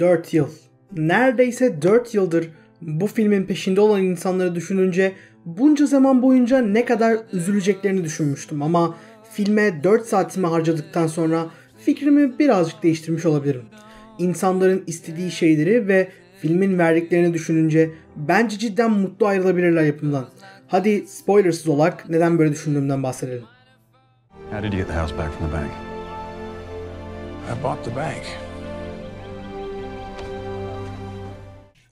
4 yıl. Neredeyse 4 yıldır bu filmin peşinde olan insanları düşününce bunca zaman boyunca ne kadar üzüleceklerini düşünmüştüm ama filme 4 saatimi harcadıktan sonra fikrimi birazcık değiştirmiş olabilirim. İnsanların istediği şeyleri ve filmin verdiklerini düşününce bence cidden mutlu ayrılabilirler yapımdan. Hadi spoilersız olarak neden böyle düşündüğümden bahsedelim. How did you get the house back from the bank? I bought the bank.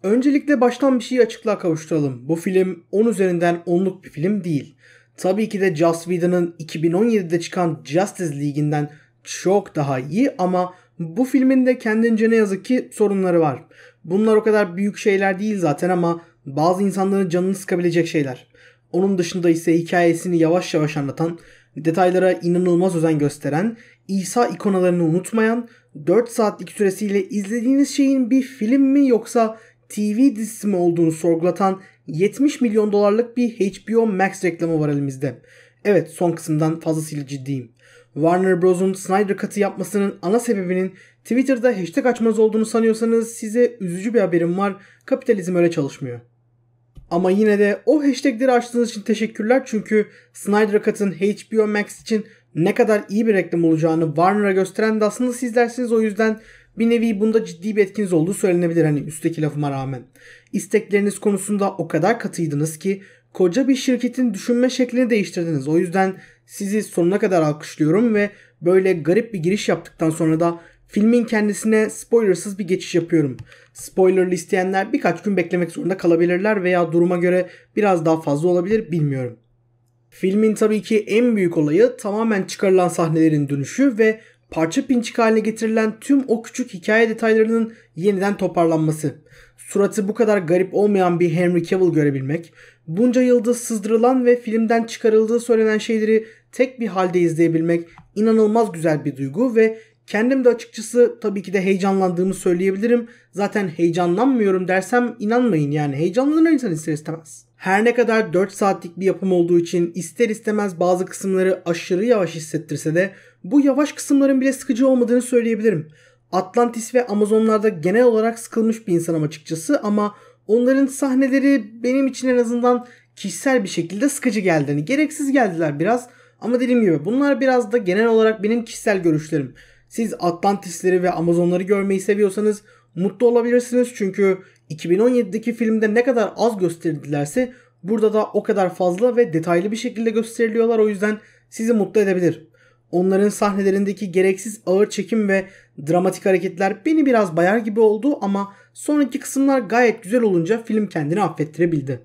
Öncelikle baştan bir şeyi açıklığa kavuşturalım. Bu film 10 üzerinden 10'luk bir film değil. Tabii ki de Joss Whedon'ın 2017'de çıkan Justice League'inden çok daha iyi ama bu filmin de kendince ne yazık ki sorunları var. Bunlar o kadar büyük şeyler değil zaten ama bazı insanların canını sıkabilecek şeyler. Onun dışında ise hikayesini yavaş yavaş anlatan, detaylara inanılmaz özen gösteren, İsa ikonalarını unutmayan, 4 saatlik süresiyle izlediğiniz şeyin bir film mi yoksa TV dizisi mi olduğunu sorgulatan 70 milyon dolarlık bir HBO Max reklamı var elimizde. Evet son kısımdan fazlasıyla ciddiyim. Warner Bros'un Snyder Cut'ı yapmasının ana sebebinin Twitter'da hashtag açmaz olduğunu sanıyorsanız size üzücü bir haberim var. Kapitalizm öyle çalışmıyor. Ama yine de o hashtagleri açtığınız için teşekkürler çünkü Snyder Cut'ın HBO Max için ne kadar iyi bir reklam olacağını Warner'a gösteren de aslında sizlersiniz o yüzden bir nevi bunda ciddi bir etkiniz olduğu söylenebilir hani üstteki lafıma rağmen. İstekleriniz konusunda o kadar katıydınız ki koca bir şirketin düşünme şeklini değiştirdiniz. O yüzden sizi sonuna kadar alkışlıyorum ve böyle garip bir giriş yaptıktan sonra da filmin kendisine spoilersız bir geçiş yapıyorum. Spoilerlı isteyenler birkaç gün beklemek zorunda kalabilirler veya duruma göre biraz daha fazla olabilir bilmiyorum. Filmin tabii ki en büyük olayı tamamen çıkarılan sahnelerin dönüşü ve parça pinçik haline getirilen tüm o küçük hikaye detaylarının yeniden toparlanması. Suratı bu kadar garip olmayan bir Henry Cavill görebilmek, bunca yılda sızdırılan ve filmden çıkarıldığı söylenen şeyleri tek bir halde izleyebilmek inanılmaz güzel bir duygu ve kendim de açıkçası tabii ki de heyecanlandığımı söyleyebilirim. Zaten heyecanlanmıyorum dersem inanmayın yani heyecanlanır insan ister istemez. Her ne kadar 4 saatlik bir yapım olduğu için ister istemez bazı kısımları aşırı yavaş hissettirse de bu yavaş kısımların bile sıkıcı olmadığını söyleyebilirim. Atlantis ve Amazonlarda genel olarak sıkılmış bir insanım açıkçası ama onların sahneleri benim için en azından kişisel bir şekilde sıkıcı geldi. Hani gereksiz geldiler biraz ama dediğim gibi bunlar biraz da genel olarak benim kişisel görüşlerim. Siz Atlantisleri ve Amazonları görmeyi seviyorsanız mutlu olabilirsiniz çünkü 2017'deki filmde ne kadar az gösterdilerse, burada da o kadar fazla ve detaylı bir şekilde gösteriliyorlar o yüzden sizi mutlu edebilir. Onların sahnelerindeki gereksiz ağır çekim ve dramatik hareketler beni biraz bayar gibi oldu ama sonraki kısımlar gayet güzel olunca film kendini affettirebildi.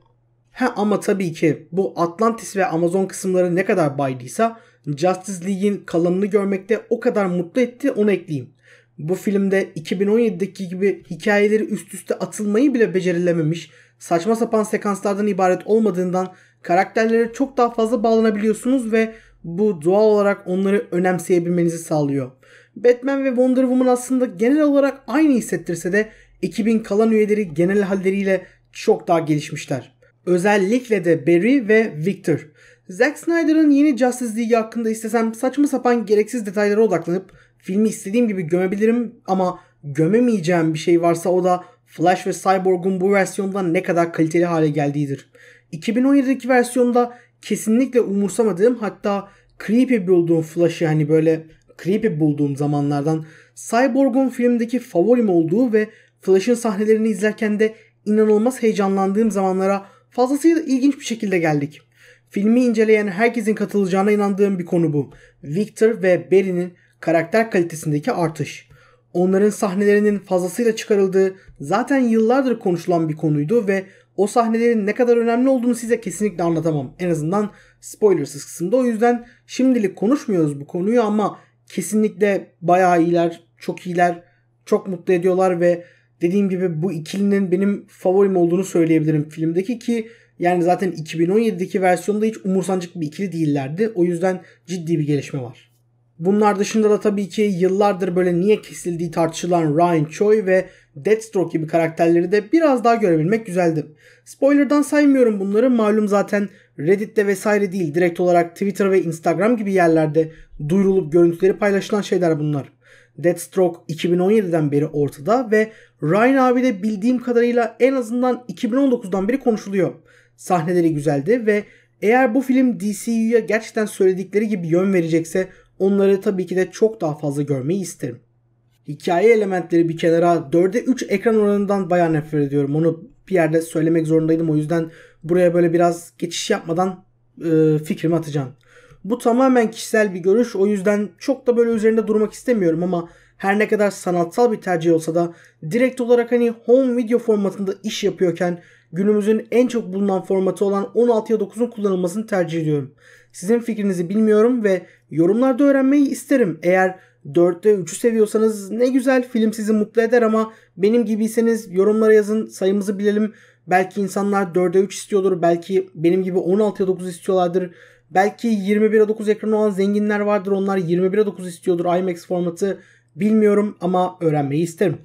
Ha ama tabii ki bu Atlantis ve Amazon kısımları ne kadar baydıysa Justice League'in kalanını görmekte o kadar mutlu etti onu ekleyeyim. Bu filmde 2017'deki gibi hikayeleri üst üste atılmayı bile becerilememiş, saçma sapan sekanslardan ibaret olmadığından karakterlere çok daha fazla bağlanabiliyorsunuz ve bu doğal olarak onları önemseyebilmenizi sağlıyor. Batman ve Wonder Woman aslında genel olarak aynı hissettirse de ekibin kalan üyeleri genel halleriyle çok daha gelişmişler. Özellikle de Barry ve Victor. Zack Snyder'ın yeni Justice League hakkında istesem saçma sapan gereksiz detaylara odaklanıp filmi istediğim gibi gömebilirim ama gömemeyeceğim bir şey varsa o da Flash ve Cyborg'un bu versiyonda ne kadar kaliteli hale geldiğidir. 2017'deki versiyonda kesinlikle umursamadığım hatta creepy bulduğum Flash'ı hani böyle creepy bulduğum zamanlardan Cyborg'un filmdeki favorim olduğu ve Flash'ın sahnelerini izlerken de inanılmaz heyecanlandığım zamanlara fazlasıyla ilginç bir şekilde geldik. Filmi inceleyen herkesin katılacağına inandığım bir konu bu. Victor ve Barry'nin karakter kalitesindeki artış onların sahnelerinin fazlasıyla çıkarıldığı zaten yıllardır konuşulan bir konuydu ve o sahnelerin ne kadar önemli olduğunu size kesinlikle anlatamam. En azından spoilersız kısımda. O yüzden şimdilik konuşmuyoruz bu konuyu ama kesinlikle bayağı iyiler, çok iyiler, çok mutlu ediyorlar ve dediğim gibi bu ikilinin benim favorim olduğunu söyleyebilirim filmdeki ki yani zaten 2017'deki versiyonda hiç umursancık bir ikili değillerdi. O yüzden ciddi bir gelişme var. Bunlar dışında da tabii ki yıllardır böyle niye kesildiği tartışılan Ryan Choi ve Deathstroke gibi karakterleri de biraz daha görebilmek güzeldi. Spoiler'dan saymıyorum bunları malum zaten Reddit'te vesaire değil direkt olarak Twitter ve Instagram gibi yerlerde duyurulup görüntüleri paylaşılan şeyler bunlar. Deathstroke 2017'den beri ortada ve Ryan abi de bildiğim kadarıyla en azından 2019'dan beri konuşuluyor. Sahneleri güzeldi ve eğer bu film DCU'ya gerçekten söyledikleri gibi yön verecekse Onları tabii ki de çok daha fazla görmeyi isterim. Hikaye elementleri bir kenara 4'e 3 ekran oranından bayağı nefret ediyorum. Onu bir yerde söylemek zorundaydım. O yüzden buraya böyle biraz geçiş yapmadan e, fikrimi atacağım. Bu tamamen kişisel bir görüş. O yüzden çok da böyle üzerinde durmak istemiyorum ama her ne kadar sanatsal bir tercih olsa da direkt olarak hani home video formatında iş yapıyorken günümüzün en çok bulunan formatı olan 16'ya 9'un kullanılmasını tercih ediyorum. Sizin fikrinizi bilmiyorum ve Yorumlarda öğrenmeyi isterim. Eğer 4'te 3'ü seviyorsanız ne güzel film sizi mutlu eder ama benim gibiyseniz yorumlara yazın sayımızı bilelim. Belki insanlar 4'e 3 istiyordur. Belki benim gibi 16'ya 9 istiyorlardır. Belki 21'e 9 ekranı olan zenginler vardır. Onlar 21'e 9 istiyordur IMAX formatı. Bilmiyorum ama öğrenmeyi isterim.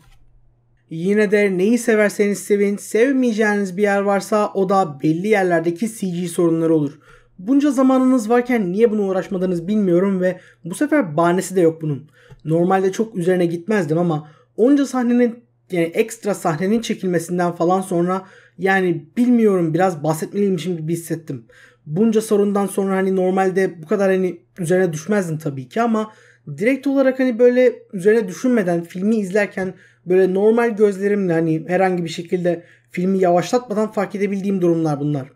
Yine de neyi severseniz sevin, sevmeyeceğiniz bir yer varsa o da belli yerlerdeki CG sorunları olur. Bunca zamanınız varken niye buna uğraşmadınız bilmiyorum ve bu sefer bahanesi de yok bunun. Normalde çok üzerine gitmezdim ama onca sahnenin yani ekstra sahnenin çekilmesinden falan sonra yani bilmiyorum biraz bahsetmeliymişim gibi hissettim. Bunca sorundan sonra hani normalde bu kadar hani üzerine düşmezdim tabii ki ama direkt olarak hani böyle üzerine düşünmeden filmi izlerken böyle normal gözlerimle hani herhangi bir şekilde filmi yavaşlatmadan fark edebildiğim durumlar bunlar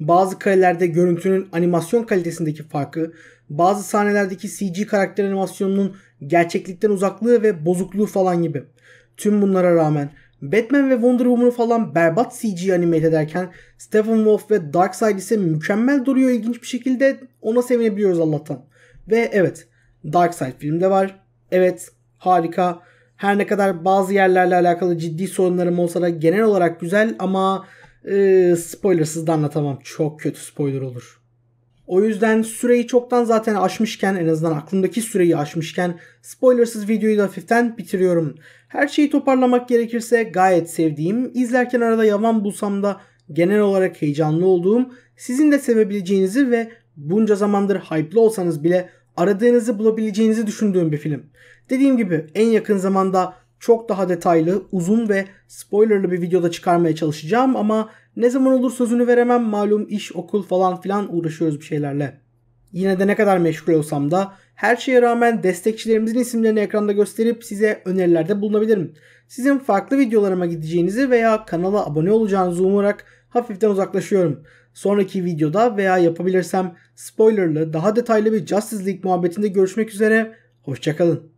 bazı karelerde görüntünün animasyon kalitesindeki farkı, bazı sahnelerdeki CG karakter animasyonunun gerçeklikten uzaklığı ve bozukluğu falan gibi. Tüm bunlara rağmen Batman ve Wonder Woman'ı falan berbat CG animate ederken Stephen Wolf ve Darkseid ise mükemmel duruyor ilginç bir şekilde ona sevinebiliyoruz Allah'tan. Ve evet Darkseid filmde var. Evet harika. Her ne kadar bazı yerlerle alakalı ciddi sorunlarım olsa da genel olarak güzel ama ee, spoilersız da anlatamam. Çok kötü spoiler olur. O yüzden süreyi çoktan zaten aşmışken en azından aklımdaki süreyi aşmışken spoilersız videoyu da hafiften bitiriyorum. Her şeyi toparlamak gerekirse gayet sevdiğim, izlerken arada yavan bulsam da genel olarak heyecanlı olduğum, sizin de sevebileceğinizi ve bunca zamandır hype'lı olsanız bile aradığınızı bulabileceğinizi düşündüğüm bir film. Dediğim gibi en yakın zamanda çok daha detaylı, uzun ve spoilerlı bir videoda çıkarmaya çalışacağım ama ne zaman olur sözünü veremem malum iş, okul falan filan uğraşıyoruz bir şeylerle. Yine de ne kadar meşgul olsam da her şeye rağmen destekçilerimizin isimlerini ekranda gösterip size önerilerde bulunabilirim. Sizin farklı videolarıma gideceğinizi veya kanala abone olacağınızı umarak hafiften uzaklaşıyorum. Sonraki videoda veya yapabilirsem spoilerlı daha detaylı bir Justice League muhabbetinde görüşmek üzere. Hoşçakalın.